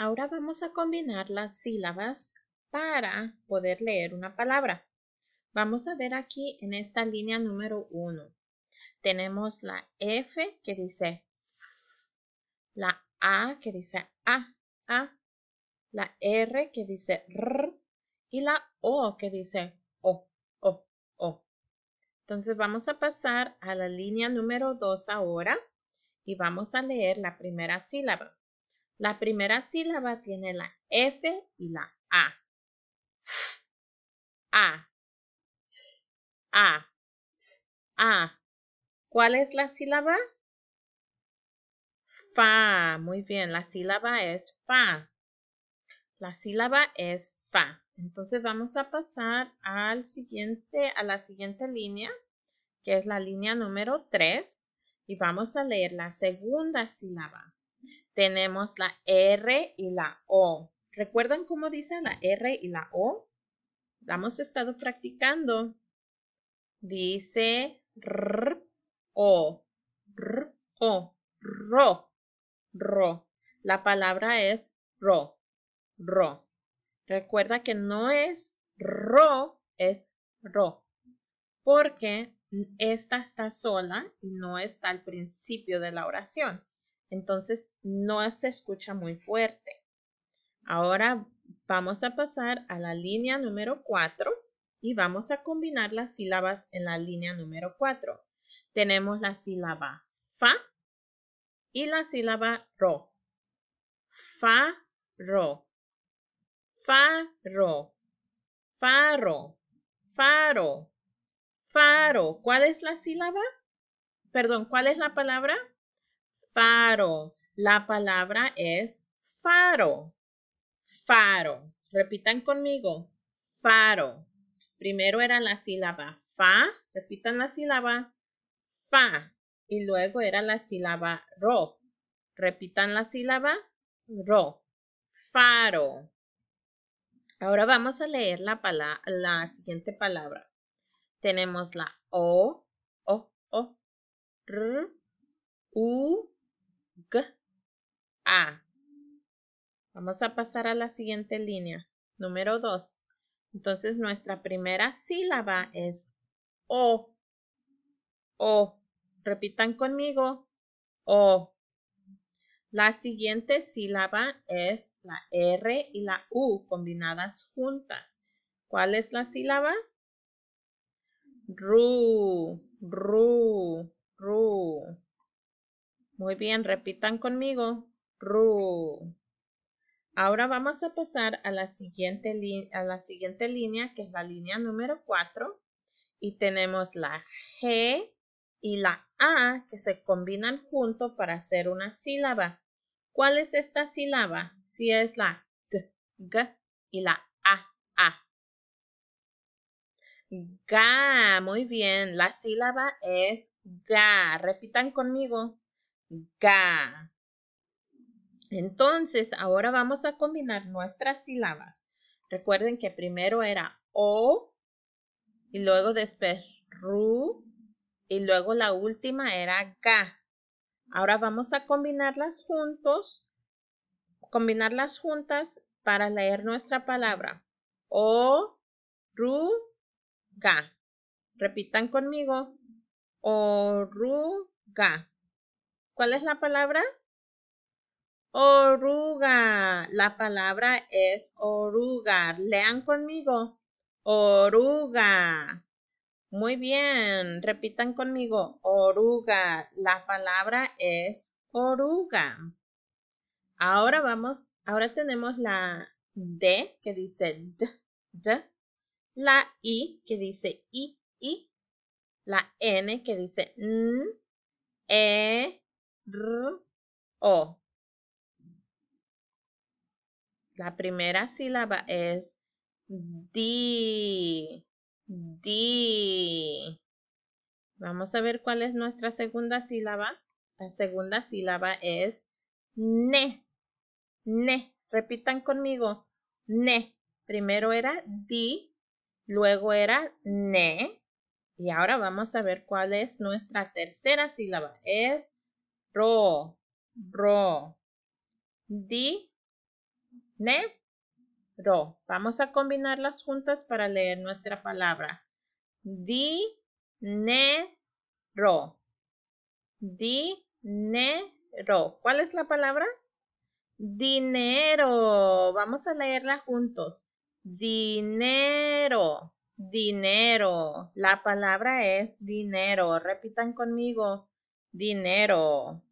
Ahora vamos a combinar las sílabas para poder leer una palabra. Vamos a ver aquí en esta línea número 1. Tenemos la F que dice F, la A que dice A, A, la R que dice R y la O que dice O, O, O. Entonces vamos a pasar a la línea número 2 ahora y vamos a leer la primera sílaba. La primera sílaba tiene la F y la A. A. A. A. ¿Cuál es la sílaba? Fa. Muy bien, la sílaba es fa. La sílaba es fa. Entonces vamos a pasar al siguiente, a la siguiente línea, que es la línea número 3, y vamos a leer la segunda sílaba tenemos la R y la O. ¿Recuerdan cómo dice la R y la O? hemos estado practicando. Dice R, O, R, O, ro, ro. La palabra es ro, ro. Recuerda que no es ro, es ro. Porque esta está sola y no está al principio de la oración. Entonces no se escucha muy fuerte. Ahora vamos a pasar a la línea número 4 y vamos a combinar las sílabas en la línea número 4. Tenemos la sílaba fa y la sílaba ro. Fa, ro. Fa, ro, faro, faro, faro. ¿Cuál es la sílaba? Perdón, ¿cuál es la palabra? faro. La palabra es faro. Faro. Repitan conmigo. Faro. Primero era la sílaba fa. Repitan la sílaba fa. Y luego era la sílaba ro. Repitan la sílaba ro. Faro. Ahora vamos a leer la, siguiente palabra. Tenemos la O, O, O, R, Vamos a pasar a la siguiente línea, número 2. Entonces nuestra primera sílaba es O. O. Repitan conmigo. O. La siguiente sílaba es la R y la U combinadas juntas. ¿Cuál es la sílaba? Ru, ru, ru. Muy bien, repitan conmigo. Ahora vamos a pasar a la siguiente, a la siguiente línea, que es la línea número 4. Y tenemos la G y la A que se combinan junto para hacer una sílaba. ¿Cuál es esta sílaba? Si es la G, G y la A, A. Ga, muy bien. La sílaba es ga. Repitan conmigo. Ga. Entonces, ahora vamos a combinar nuestras sílabas. Recuerden que primero era O y luego después RU y luego la última era GA. Ahora vamos a combinarlas juntos, combinarlas juntas para leer nuestra palabra. O, RU, GA. Repitan conmigo. O, RU, GA. ¿Cuál es la palabra? Oruga. La palabra es oruga. Lean conmigo. Oruga. Muy bien. Repitan conmigo. Oruga. La palabra es oruga. Ahora vamos, ahora tenemos la D que dice D, D, la I que dice I, I, la N que dice N, E, R, O. La primera sílaba es di, di. Vamos a ver cuál es nuestra segunda sílaba. La segunda sílaba es ne, ne. Repitan conmigo, ne. Primero era di, luego era ne. Y ahora vamos a ver cuál es nuestra tercera sílaba. Es ro, ro. Di, Ne-ro, Vamos a combinarlas juntas para leer nuestra palabra. Di-ne-ro, di-ne-ro, ro ¿Cuál es la palabra? Dinero. Vamos a leerla juntos. Dinero. Dinero. La palabra es dinero. Repitan conmigo. Dinero.